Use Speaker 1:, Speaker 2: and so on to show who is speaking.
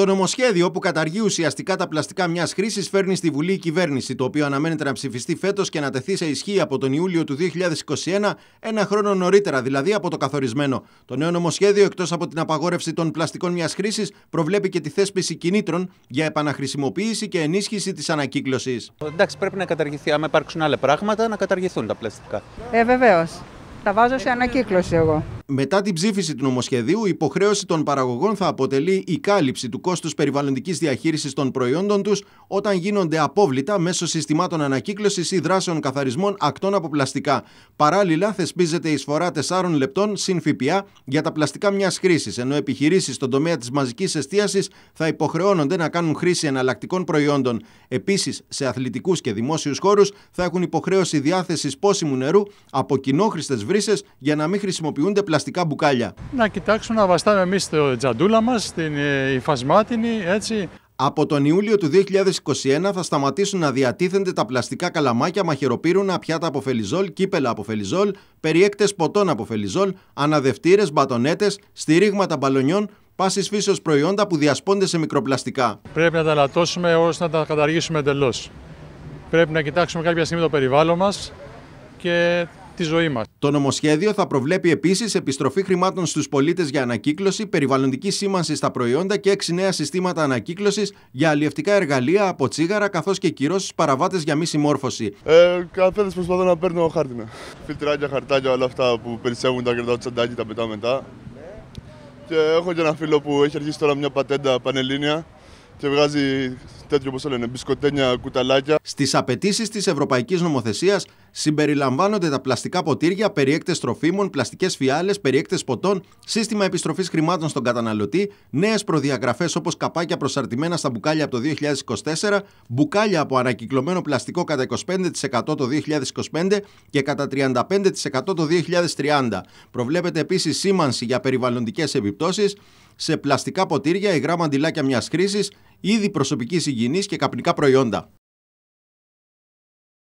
Speaker 1: Το νομοσχέδιο που καταργεί ουσιαστικά τα πλαστικά μιας χρήσης φέρνει στη Βουλή η κυβέρνηση, το οποίο αναμένεται να ψηφιστεί φέτος και να τεθεί σε ισχύ από τον Ιούλιο του 2021, ένα χρόνο νωρίτερα, δηλαδή από το καθορισμένο. Το νέο νομοσχέδιο, εκτός από την απαγόρευση των πλαστικών μιας χρήσης, προβλέπει και τη θέσπιση κινήτρων για επαναχρησιμοποίηση και ενίσχυση της ανακύκλωσης. Εντάξει, πρέπει να καταργηθεί. Αν υπάρξουν άλλα πράγματα, να καταργηθούν τα πλαστικά. Ε, βεβαίως. Τα βάζω σε ανακύκλωση εγώ. Μετά την ψήφιση του νομοσχεδίου, η υποχρέωση των παραγωγών θα αποτελεί η κάλυψη του κόστους περιβαλλοντικής διαχείρισης των προϊόντων τους όταν γίνονται απόβλητα μέσω συστημάτων ανακύκλωσης ή δράσεων καθαρισμών ακτών από πλαστικά. Παράλληλα, θεσπίζεται η δρασεων καθαρισμων ακτων απο πλαστικα παραλληλα θεσπιζεται η σφορα 4 λεπτών συν ΦΠΑ για τα πλαστικά μιας χρήσης, ενώ επιχειρήσεις στον τομέα της μαζικής εστίασης θα υποχρεώνονται να κάνουν χρήση εναλλακτικών προϊόντων. Επίσης, σε αθλητικούς και δημόσιους χώρους θα έχουν υποχρέωση διάθεσης πόσιμου νερού από κοινόχρηστες βρύσες για να μην χρησιμοποιούνται πλαστικά πλαστικά μπουκάλια.
Speaker 2: Να κοιτάξουν να βαστάμε εμείς το τζαντούλα μας, την
Speaker 1: υφασμάτινη, ε, έτσι. Από τον Ιούλιο του 2021 θα σταματήσουν να διατίθενται τα πλαστικά καλαμάκια μαχαιροπύρουνα, πιάτα από φελιζόλ, κύπελα από φελιζόλ, περιέκτες ποτών από φελιζόλ, αναδευτήρες, μπατονέτες, στηρίγματα μπαλονιών, πάσης φύσεως προϊόντα που διασπώνται σε μικροπλαστικά.
Speaker 2: Πρέπει να τα λατώσουμε ώστε να τα καταργήσουμε εντελώς. Πρέπει να κοιτάξουμε κάποια στιγμή το περιβάλλον μας και τη
Speaker 1: Το νομοσχέδιο θα προβλέπει επίσης επιστροφή χρημάτων στους πολίτες για ανακύκλωση, περιβαλλοντική σήμανση στα προϊόντα και έξι νέα συστήματα ανακύκλωσης για αλλιευτικά εργαλεία από τσίγαρα καθώς και κυρώσεις παραβάτες για μη
Speaker 2: συμμόρφωση. Ε, Καθένας προσπαθώ να παίρνω χάρτινα. Φιλτράκια, χαρτάκια, όλα αυτά που περισσεύουν τα του τσαντάκι, τα πετάμε μετά. Και έχω και ένα φίλο που έχει αρχίσει τώρα μια πατέντα πανελίνια και βγάζει τέτοιο, όπως λένε, μπισκοτένια κουταλάκια. Στις απαιτήσεις
Speaker 1: της Ευρωπαϊκής Νομοθεσίας συμπεριλαμβάνονται τα πλαστικά ποτήρια, περιέκτες τροφίμων, πλαστικές φιάλες, περιέκτες ποτών, σύστημα επιστροφής χρημάτων στον καταναλωτή, νέες προδιαγραφές όπως καπάκια προσαρτημένα στα μπουκάλια από το 2024, μπουκάλια από ανακυκλωμένο πλαστικό κατά 25% το 2025 και κατά 35% το 2030. Προβλέπεται επίσης σήμανση για περιβαλλοντικές επιπτώσεις σε πλαστικά ποτήρια, υγρά μαντιλάκια μιας χρήσης, είδη προσωπική υγιεινή και καπνικά προϊόντα.